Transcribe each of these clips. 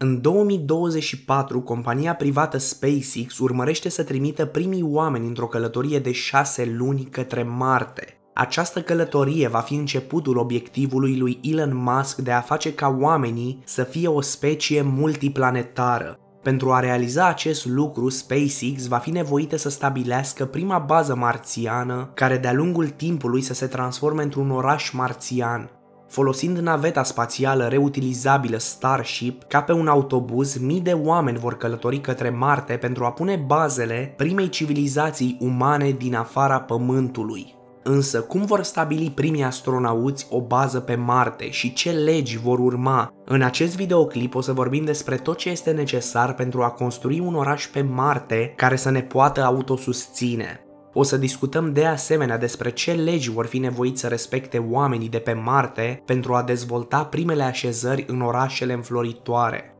În 2024, compania privată SpaceX urmărește să trimită primii oameni într-o călătorie de 6 luni către Marte. Această călătorie va fi începutul obiectivului lui Elon Musk de a face ca oamenii să fie o specie multiplanetară. Pentru a realiza acest lucru, SpaceX va fi nevoită să stabilească prima bază marțiană, care de-a lungul timpului să se transforme într-un oraș marțian. Folosind naveta spațială reutilizabilă Starship ca pe un autobuz, mii de oameni vor călători către Marte pentru a pune bazele primei civilizații umane din afara Pământului. Însă, cum vor stabili primii astronauți o bază pe Marte și ce legi vor urma? În acest videoclip o să vorbim despre tot ce este necesar pentru a construi un oraș pe Marte care să ne poată autosusține. O să discutăm de asemenea despre ce legi vor fi nevoiți să respecte oamenii de pe Marte pentru a dezvolta primele așezări în orașele înfloritoare.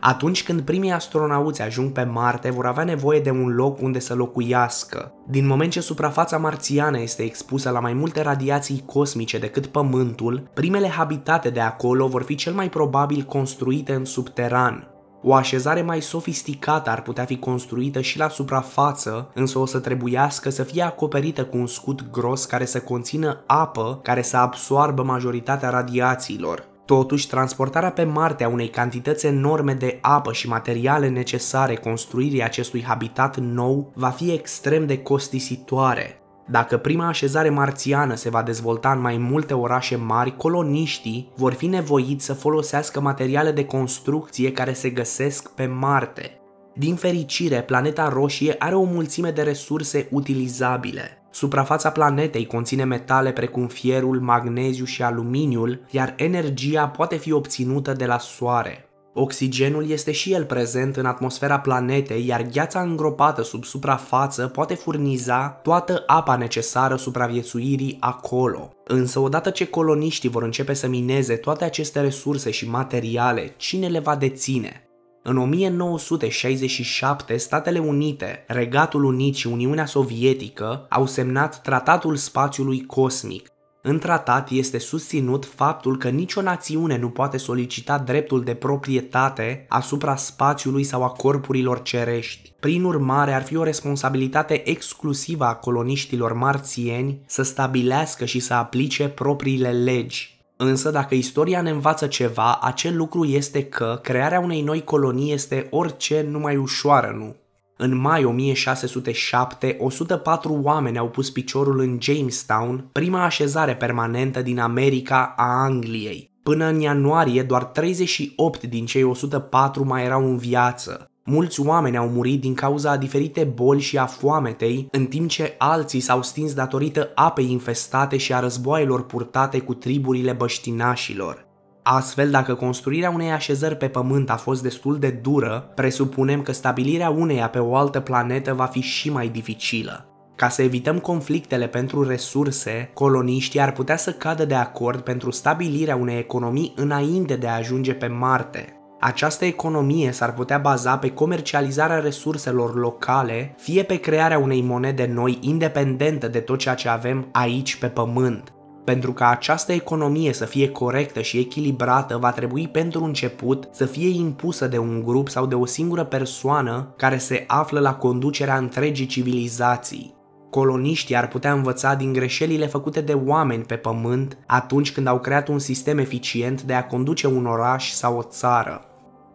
Atunci când primii astronauți ajung pe Marte, vor avea nevoie de un loc unde să locuiască. Din moment ce suprafața marțiană este expusă la mai multe radiații cosmice decât Pământul, primele habitate de acolo vor fi cel mai probabil construite în subteran. O așezare mai sofisticată ar putea fi construită și la suprafață, însă o să trebuiască să fie acoperită cu un scut gros care să conțină apă care să absoarbă majoritatea radiațiilor. Totuși, transportarea pe Marte a unei cantități enorme de apă și materiale necesare construirii acestui habitat nou va fi extrem de costisitoare. Dacă prima așezare marțiană se va dezvolta în mai multe orașe mari, coloniștii vor fi nevoiți să folosească materiale de construcție care se găsesc pe Marte. Din fericire, planeta roșie are o mulțime de resurse utilizabile. Suprafața planetei conține metale precum fierul, magneziu și aluminiul, iar energia poate fi obținută de la soare. Oxigenul este și el prezent în atmosfera planetei, iar gheața îngropată sub suprafață poate furniza toată apa necesară supraviețuirii acolo. Însă odată ce coloniștii vor începe să mineze toate aceste resurse și materiale, cine le va deține? În 1967, Statele Unite, Regatul Unit și Uniunea Sovietică au semnat Tratatul Spațiului Cosmic, în tratat este susținut faptul că nicio națiune nu poate solicita dreptul de proprietate asupra spațiului sau a corpurilor cerești. Prin urmare, ar fi o responsabilitate exclusivă a coloniștilor marțieni să stabilească și să aplice propriile legi. Însă dacă istoria ne învață ceva, acel lucru este că crearea unei noi colonii este orice numai ușoară, nu? În mai 1607, 104 oameni au pus piciorul în Jamestown, prima așezare permanentă din America a Angliei. Până în ianuarie, doar 38 din cei 104 mai erau în viață. Mulți oameni au murit din cauza a diferite boli și a foametei, în timp ce alții s-au stins datorită apei infestate și a războaielor purtate cu triburile băștinașilor. Astfel, dacă construirea unei așezări pe Pământ a fost destul de dură, presupunem că stabilirea uneia pe o altă planetă va fi și mai dificilă. Ca să evităm conflictele pentru resurse, coloniștii ar putea să cadă de acord pentru stabilirea unei economii înainte de a ajunge pe Marte. Această economie s-ar putea baza pe comercializarea resurselor locale, fie pe crearea unei monede noi independentă de tot ceea ce avem aici pe pământ. Pentru ca această economie să fie corectă și echilibrată, va trebui pentru început să fie impusă de un grup sau de o singură persoană care se află la conducerea întregii civilizații. Coloniștii ar putea învăța din greșelile făcute de oameni pe pământ atunci când au creat un sistem eficient de a conduce un oraș sau o țară.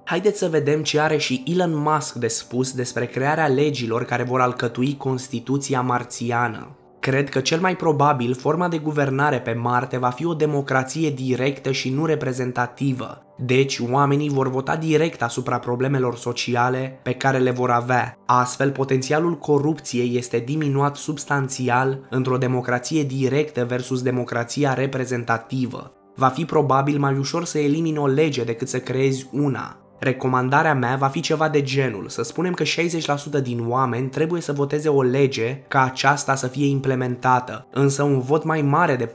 Haideți să vedem ce are și Elon Musk de spus despre crearea legilor care vor alcătui Constituția Marțiană. Cred că cel mai probabil forma de guvernare pe Marte va fi o democrație directă și nu reprezentativă, deci oamenii vor vota direct asupra problemelor sociale pe care le vor avea. Astfel, potențialul corupției este diminuat substanțial într-o democrație directă versus democrația reprezentativă. Va fi probabil mai ușor să elimini o lege decât să creezi una. Recomandarea mea va fi ceva de genul, să spunem că 60% din oameni trebuie să voteze o lege ca aceasta să fie implementată, însă un vot mai mare de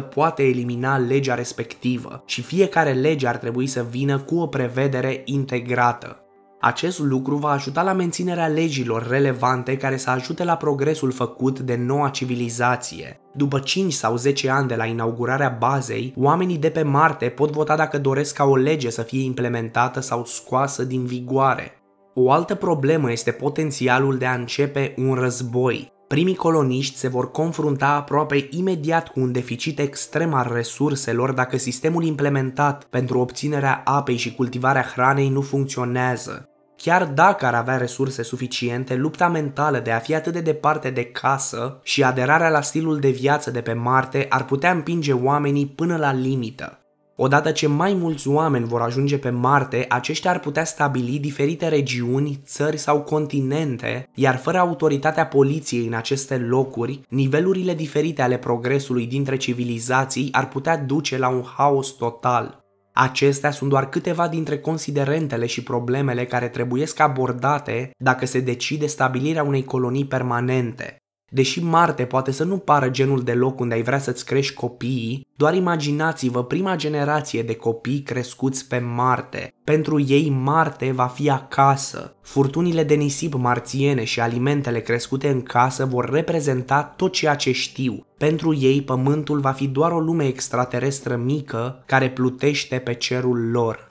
40% poate elimina legea respectivă și fiecare lege ar trebui să vină cu o prevedere integrată. Acest lucru va ajuta la menținerea legilor relevante care să ajute la progresul făcut de noua civilizație. După 5 sau 10 ani de la inaugurarea bazei, oamenii de pe Marte pot vota dacă doresc ca o lege să fie implementată sau scoasă din vigoare. O altă problemă este potențialul de a începe un război. Primii coloniști se vor confrunta aproape imediat cu un deficit extrem al resurselor dacă sistemul implementat pentru obținerea apei și cultivarea hranei nu funcționează. Chiar dacă ar avea resurse suficiente, lupta mentală de a fi atât de departe de casă și aderarea la stilul de viață de pe Marte ar putea împinge oamenii până la limită. Odată ce mai mulți oameni vor ajunge pe Marte, aceștia ar putea stabili diferite regiuni, țări sau continente, iar fără autoritatea poliției în aceste locuri, nivelurile diferite ale progresului dintre civilizații ar putea duce la un haos total. Acestea sunt doar câteva dintre considerentele și problemele care trebuiesc abordate dacă se decide stabilirea unei colonii permanente. Deși Marte poate să nu pară genul de loc unde ai vrea să-ți crești copiii, doar imaginați-vă prima generație de copii crescuți pe Marte. Pentru ei Marte va fi acasă. Furtunile de nisip marțiene și alimentele crescute în casă vor reprezenta tot ceea ce știu. Pentru ei Pământul va fi doar o lume extraterestră mică care plutește pe cerul lor.